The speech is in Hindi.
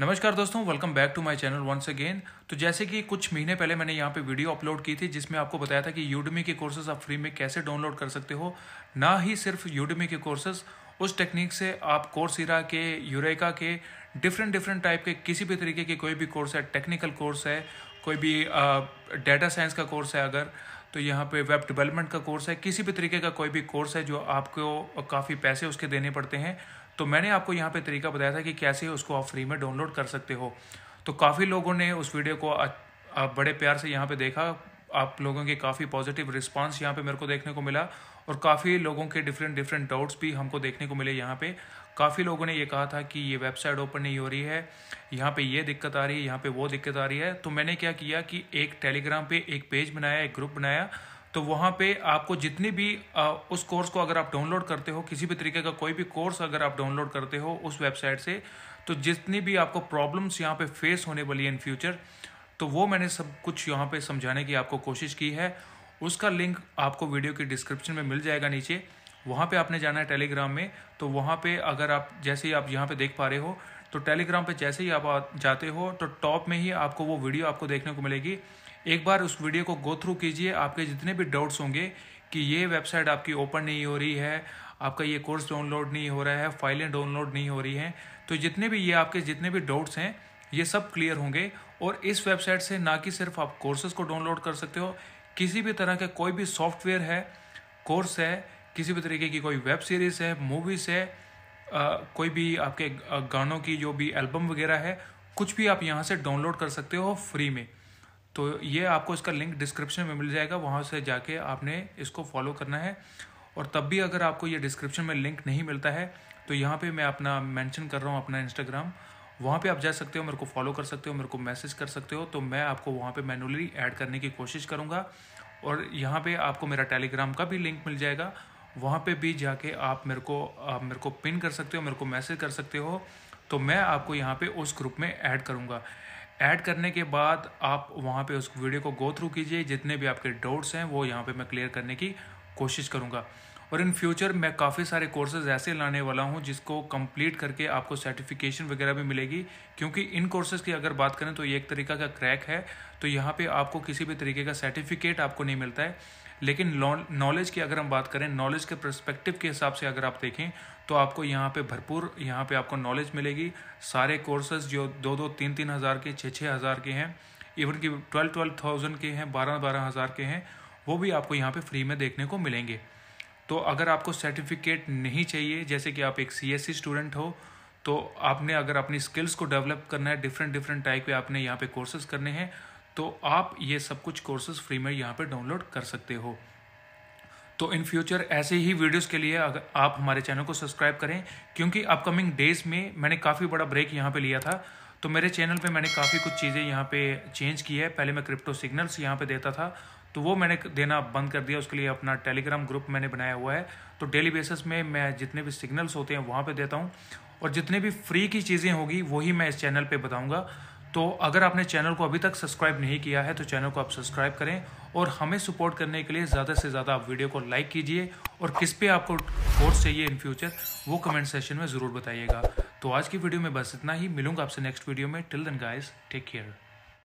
नमस्कार दोस्तों welcome back to my channel once again तो जैसे कि कुछ महीने पहले मैंने यहाँ पे वीडियो अपलोड की थी जिसमें आपको बताया था कि यूडमी के कोर्सेज आप फ्री में कैसे डाउनलोड कर सकते हो ना ही सिर्फ यूडमी के कोर्सेज उस टेक्निक से आप कोर्सिरा के यूरेका के डिफरेंट डिफरेंट टाइप के किसी भी तरीके के कोई भी कोर्स है टेक्निकल कोर्स है कोई भी डाटा साइंस का कोर्स है अगर तो यहाँ पे वेब डेवलपमेंट का कोर्स है किसी भी तरीके का कोई भी कोर्स है जो आपको काफ़ी पैसे उसके देने पड़ते हैं तो मैंने आपको यहाँ पे तरीका बताया था कि कैसे उसको आप फ्री में डाउनलोड कर सकते हो तो काफ़ी लोगों ने उस वीडियो को आप बड़े प्यार से यहाँ पे देखा आप लोगों के काफ़ी पॉजिटिव रिस्पांस यहाँ पे मेरे को देखने को मिला और काफ़ी लोगों के डिफरेंट डिफरेंट डाउट्स भी हमको देखने को मिले यहाँ पे काफ़ी लोगों ने ये कहा था कि ये वेबसाइट ओपन नहीं हो रही है यहाँ पे ये दिक्कत आ रही है यहाँ पे वो दिक्कत आ रही है तो मैंने क्या किया कि एक टेलीग्राम पे एक पेज बनाया एक ग्रुप बनाया तो वहाँ पे आपको जितनी भी आ, उस कोर्स को अगर आप डाउनलोड करते हो किसी भी तरीके का कोई भी कोर्स अगर आप डाउनलोड करते हो उस वेबसाइट से तो जितनी भी आपको प्रॉब्लम्स यहाँ पे फेस होने वाली है इन फ्यूचर तो वो मैंने सब कुछ यहाँ पे समझाने की आपको कोशिश की है उसका लिंक आपको वीडियो के डिस्क्रिप्शन में मिल जाएगा नीचे वहाँ पे आपने जाना है टेलीग्राम में तो वहाँ पे अगर आप जैसे ही आप यहाँ पे देख पा रहे हो तो टेलीग्राम पे जैसे ही आप जाते हो तो टॉप में ही आपको वो वीडियो आपको देखने को मिलेगी एक बार उस वीडियो को गो थ्रू कीजिए आपके जितने भी डाउट्स होंगे कि ये वेबसाइट आपकी ओपन नहीं हो रही है आपका ये कोर्स डाउनलोड नहीं हो रहा है फाइलें डाउनलोड नहीं हो रही हैं तो जितने भी ये आपके जितने भी डाउट्स हैं ये सब क्लियर होंगे और इस वेबसाइट से ना कि सिर्फ आप कोर्सेज को डाउनलोड कर सकते हो किसी भी तरह के कोई भी सॉफ्टवेयर है कोर्स है किसी भी तरीके की कोई वेब सीरीज़ है मूवीज़ है कोई भी आपके गानों की जो भी एल्बम वगैरह है कुछ भी आप यहाँ से डाउनलोड कर सकते हो फ्री में तो ये आपको इसका लिंक डिस्क्रिप्शन में मिल जाएगा वहाँ से जाके आपने इसको फॉलो करना है और तब भी अगर आपको ये डिस्क्रिप्शन में लिंक नहीं मिलता है तो यहाँ पे मैं अपना मेंशन कर रहा हूँ अपना इंस्टाग्राम वहाँ पे आप जा सकते हो मेरे को फॉलो कर सकते हो मेरे को मैसेज कर सकते हो तो मैं आपको वहाँ पे मैनुअली ऐड करने की कोशिश करूँगा और यहाँ पे आपको मेरा टेलीग्राम का भी लिंक मिल जाएगा वहाँ पे भी जाके आप मेरे को आप मेरे को पिन कर सकते हो मेरे को मैसेज कर सकते हो तो मैं आपको यहाँ पे उस ग्रुप में ऐड करूँगा ऐड करने के बाद आप वहाँ पे उस वीडियो को गो थ्रू कीजिए जितने भी आपके डाउट्स हैं वो यहाँ पे मैं क्लियर करने की कोशिश करूँगा और इन फ्यूचर मैं काफ़ी सारे कोर्सेज ऐसे लाने वाला हूँ जिसको कंप्लीट करके आपको सर्टिफिकेशन वगैरह भी मिलेगी क्योंकि इन कोर्सेज की अगर बात करें तो ये एक तरीका का क्रैक है तो यहाँ पे आपको किसी भी तरीके का सर्टिफिकेट आपको नहीं मिलता है लेकिन नॉलेज की अगर हम बात करें नॉलेज के प्रस्पेक्टिव के हिसाब से अगर आप देखें तो आपको यहाँ पे भरपूर यहाँ पे आपको नॉलेज मिलेगी सारे कोर्सेज जो दो दो तीन तीन हज़ार के छः छः हज़ार के हैं इवन कि ट्वेल्व ट्वेल्व थाउजेंड के हैं बारह बारह हज़ार के हैं वो भी आपको यहाँ पे फ्री में देखने को मिलेंगे तो अगर आपको सर्टिफिकेट नहीं चाहिए जैसे कि आप एक सी स्टूडेंट e हो तो आपने अगर अपनी स्किल्स को डेवलप करना है डिफरेंट डिफरेंट टाइप के आपने यहाँ पे कोर्सेज करने हैं तो आप ये सब कुछ कोर्सेज फ्री में यहाँ पे डाउनलोड कर सकते हो तो इन फ्यूचर ऐसे ही वीडियोस के लिए अगर आप हमारे चैनल को सब्सक्राइब करें क्योंकि अपकमिंग डेज में मैंने काफ़ी बड़ा ब्रेक यहाँ पे लिया था तो मेरे चैनल पे मैंने काफ़ी कुछ चीज़ें यहाँ पे चेंज की है पहले मैं क्रिप्टो सिग्नल्स यहाँ पे देता था तो वो मैंने देना बंद कर दिया उसके लिए अपना टेलीग्राम ग्रुप मैंने बनाया हुआ है तो डेली बेसिस में मैं जितने भी सिग्नल्स होते हैं वहाँ पर देता हूँ और जितने भी फ्री की चीज़ें होगी वही मैं इस चैनल पर बताऊँगा तो अगर आपने चैनल को अभी तक सब्सक्राइब नहीं किया है तो चैनल को आप सब्सक्राइब करें और हमें सपोर्ट करने के लिए ज़्यादा से ज़्यादा आप वीडियो को लाइक कीजिए और किस पे आपको कोर्स चाहिए इन फ्यूचर वो कमेंट सेशन में ज़रूर बताइएगा तो आज की वीडियो में बस इतना ही मिलूंगा आपसे नेक्स्ट वीडियो में till then guys take care